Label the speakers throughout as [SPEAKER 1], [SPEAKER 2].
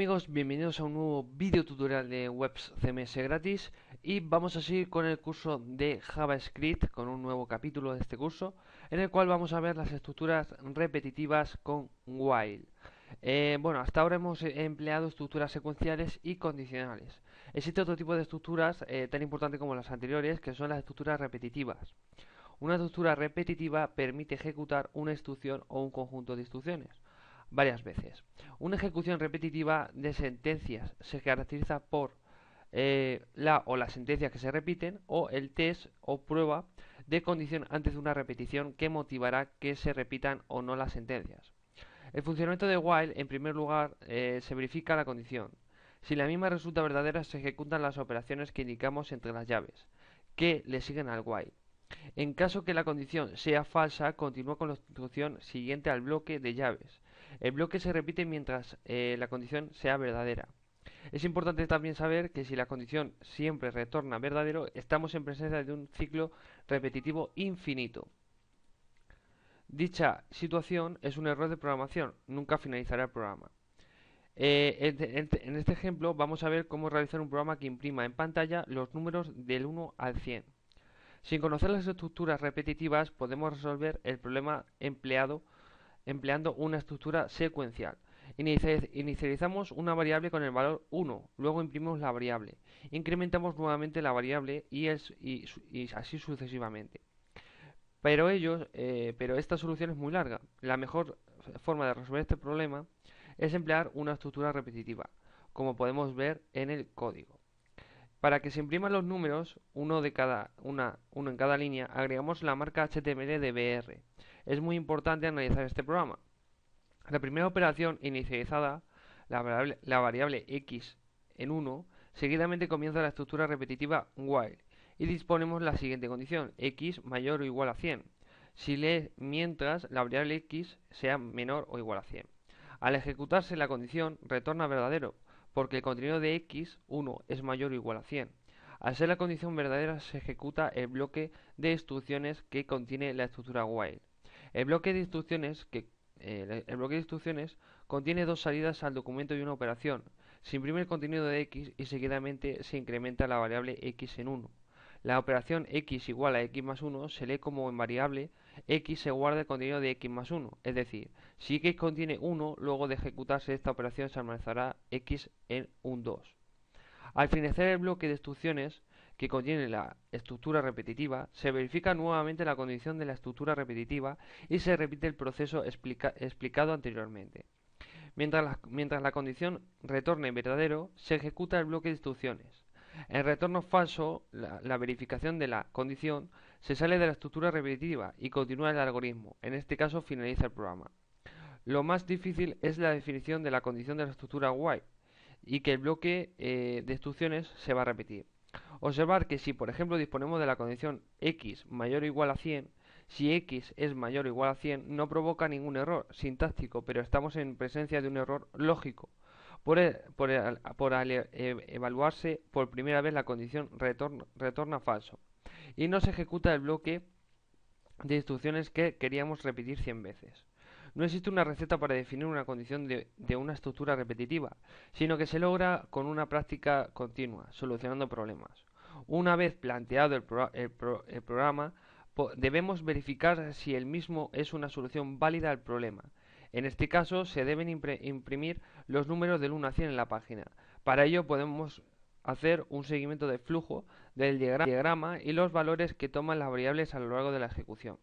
[SPEAKER 1] amigos, bienvenidos a un nuevo video tutorial de Webs CMS gratis y vamos a seguir con el curso de JavaScript con un nuevo capítulo de este curso en el cual vamos a ver las estructuras repetitivas con while. Eh, bueno, hasta ahora hemos empleado estructuras secuenciales y condicionales. Existe otro tipo de estructuras eh, tan importante como las anteriores que son las estructuras repetitivas. Una estructura repetitiva permite ejecutar una instrucción o un conjunto de instrucciones varias veces. Una ejecución repetitiva de sentencias se caracteriza por eh, la o las sentencias que se repiten o el test o prueba de condición antes de una repetición que motivará que se repitan o no las sentencias. El funcionamiento de while, en primer lugar, eh, se verifica la condición. Si la misma resulta verdadera, se ejecutan las operaciones que indicamos entre las llaves, que le siguen al while. En caso que la condición sea falsa, continúa con la instrucción siguiente al bloque de llaves, el bloque se repite mientras eh, la condición sea verdadera. Es importante también saber que si la condición siempre retorna verdadero, estamos en presencia de un ciclo repetitivo infinito. Dicha situación es un error de programación, nunca finalizará el programa. Eh, en este ejemplo vamos a ver cómo realizar un programa que imprima en pantalla los números del 1 al 100. Sin conocer las estructuras repetitivas podemos resolver el problema empleado empleando una estructura secuencial. Inicializamos una variable con el valor 1, luego imprimimos la variable, incrementamos nuevamente la variable y, así sucesivamente. Pero, ellos, eh, pero esta solución es muy larga. La mejor forma de resolver este problema es emplear una estructura repetitiva, como podemos ver en el código. Para que se impriman los números, uno, de cada, una, uno en cada línea, agregamos la marca HTML de BR es muy importante analizar este programa. La primera operación inicializada, la variable, x en 1, seguidamente comienza la estructura repetitiva while y disponemos la siguiente condición, x mayor o igual a 100, si lee mientras la variable x sea menor o igual a 100. Al ejecutarse la condición retorna verdadero, porque el contenido de x, 1, es mayor o igual a 100. Al ser la condición verdadera se ejecuta el bloque de instrucciones que contiene la estructura while. El bloque de instrucciones, que, eh, el bloque de instrucciones contiene dos salidas al documento y una operación. Se imprime el contenido de x y seguidamente se incrementa la variable x en 1. La operación x igual a x más 1 se lee como en variable x se guarda el contenido de x más 1. Es decir, si x contiene 1, luego de ejecutarse esta operación se almacenará x en un 2. Al finalizar el bloque de instrucciones, que contiene la estructura repetitiva, se verifica nuevamente la condición de la estructura repetitiva y se repite el proceso explicado anteriormente. Mientras la, mientras la condición retorne verdadero, se ejecuta el bloque de instrucciones. En retorno falso, la, verificación de la condición se sale de la estructura repetitiva y continúa el algoritmo. En este caso, finaliza el programa. Lo más difícil es la definición de la condición de la estructura while y que el bloque eh, de instrucciones se va a repetir. Observar que si, por ejemplo, disponemos de la condición x mayor o igual a 100, si x es mayor o igual a 100, no provoca ningún error sintáctico, pero estamos en presencia de un error lógico. Por, e, e, e, evaluarse por primera vez la condición retorna, retorna falso. Y no se ejecuta el bloque de instrucciones que queríamos repetir 100 veces. No existe una receta para definir una condición de, una estructura repetitiva, sino que se logra con una práctica continua, solucionando problemas. Una vez planteado el, programa, debemos verificar si el mismo es una solución válida al problema. En este caso, se deben imprimir los números del 1 a 100 en la página. Para ello podemos hacer un seguimiento de flujo del diagrama y los valores que toman las variables a lo largo de la ejecución.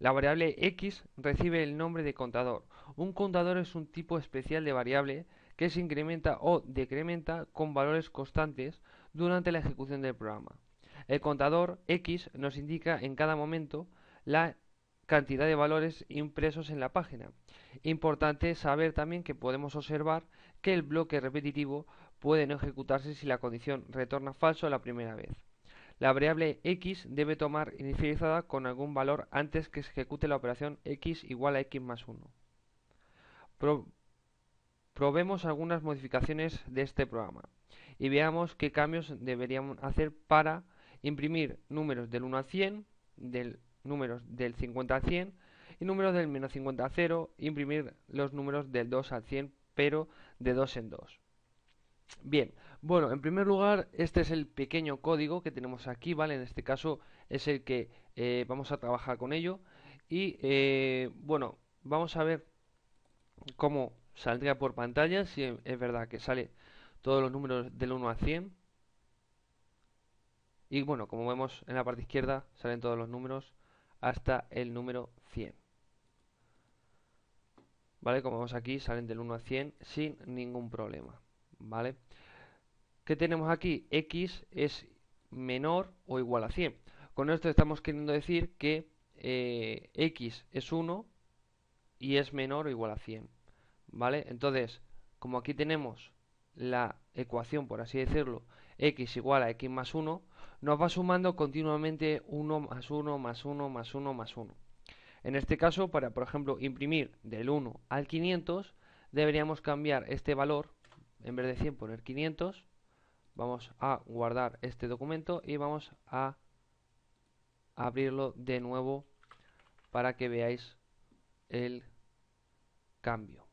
[SPEAKER 1] La variable x recibe el nombre de contador. Un contador es un tipo especial de variable que se incrementa o decrementa con valores constantes durante la ejecución del programa. El contador x nos indica en cada momento la cantidad de valores impresos en la página. Importante saber también que podemos observar que el bloque repetitivo puede no ejecutarse si la condición retorna falso la primera vez la variable x debe tomar inicializada con algún valor antes que se ejecute la operación x igual a x más 1. probemos algunas modificaciones de este programa y veamos qué cambios deberíamos hacer para imprimir números del 1 a 100, del, números del 50 a 100 y números del menos 50 a 0, imprimir los números del 2 al 100 pero de 2 en 2. Bien, bueno, en primer lugar, este es el pequeño código que tenemos aquí, ¿vale? En este caso es el que eh, vamos a trabajar con ello. Y eh, bueno, vamos a ver cómo saldría por pantalla, si es verdad que sale todos los números del 1 a 100. Y bueno, como vemos en la parte izquierda, salen todos los números hasta el número 100. ¿Vale? Como vemos aquí, salen del 1 a 100 sin ningún problema. ¿Vale? ¿Qué tenemos aquí? X es menor o igual a 100. Con esto estamos queriendo decir que eh, X es 1 y es menor o igual a 100. ¿Vale? Entonces, como aquí tenemos la ecuación, por así decirlo, x igual a x más 1, nos va sumando continuamente 1 más 1 más 1 más 1 más 1. En este caso, para, por ejemplo, imprimir del 1 al 500, deberíamos cambiar este valor, en vez de 100 poner 500, vamos a guardar este documento y vamos a abrirlo de nuevo para que veáis el cambio.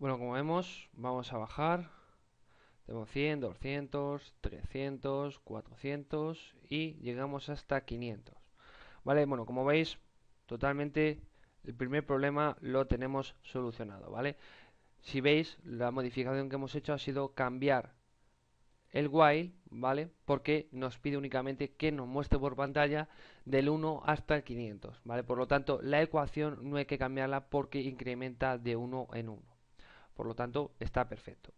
[SPEAKER 1] Bueno, como vemos, vamos a bajar. Tenemos 100, 200, 300, 400 y llegamos hasta 500. Vale, bueno, como veis, totalmente el primer problema lo tenemos solucionado, ¿vale? Si veis, la modificación que hemos hecho ha sido cambiar el while, ¿vale? Porque nos pide únicamente que nos muestre por pantalla del 1 hasta el 500, ¿vale? Por lo tanto, la ecuación no hay que cambiarla porque incrementa de 1 en 1. Por lo tanto, está perfecto.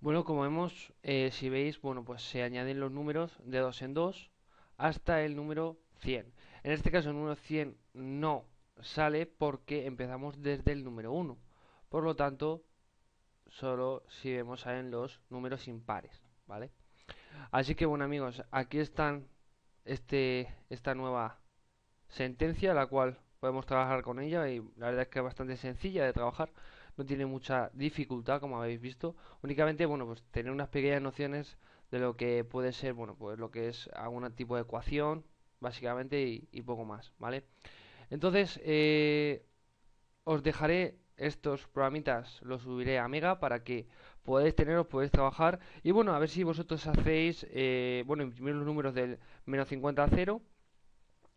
[SPEAKER 1] Bueno, como vemos, eh, si veis, bueno, pues se añaden los números de 2 en dos hasta el número 100. En este caso el número 100 no sale porque empezamos desde el número 1. Por lo tanto, solo si vemos salen los números impares, ¿vale? Así que bueno amigos, aquí están este, esta nueva sentencia, la cual podemos trabajar con ella y la verdad es que es bastante sencilla de trabajar no tiene mucha dificultad, como habéis visto. Únicamente, bueno, pues tener unas pequeñas nociones de lo que puede ser, bueno, pues lo que es algún tipo de ecuación, básicamente, y, poco más, ¿vale? Entonces, eh, os dejaré estos programitas, los subiré a Mega para que podáis tenerlos, podáis trabajar. Y bueno, a ver si vosotros hacéis, eh, bueno, imprimir los números del menos 50 a 0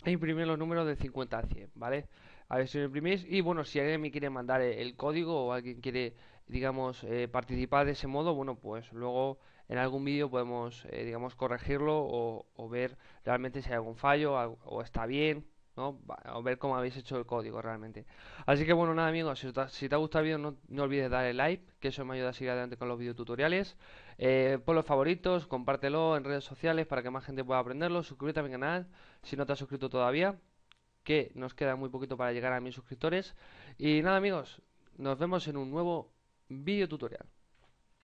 [SPEAKER 1] e imprimir los números de 50 a 100, ¿vale? a ver si lo imprimís. Y bueno, si alguien me quiere mandar e-, el código o alguien quiere, digamos, eh, participar de ese modo, bueno, pues luego en algún vídeo podemos, eh, digamos, corregirlo o, ver realmente si hay algún fallo o está bien, ¿no? O ver cómo habéis hecho el código realmente. Así que bueno, nada amigos, si te, si te ha gustado el vídeo no, olvides darle like, que eso me ayuda a seguir adelante con los videotutoriales. tutoriales eh, pon los favoritos, compártelo en redes sociales para que más gente pueda aprenderlo, suscríbete a mi canal si no te has suscrito todavía que nos queda muy poquito para llegar a mil suscriptores. Y nada amigos, nos vemos en un nuevo video tutorial.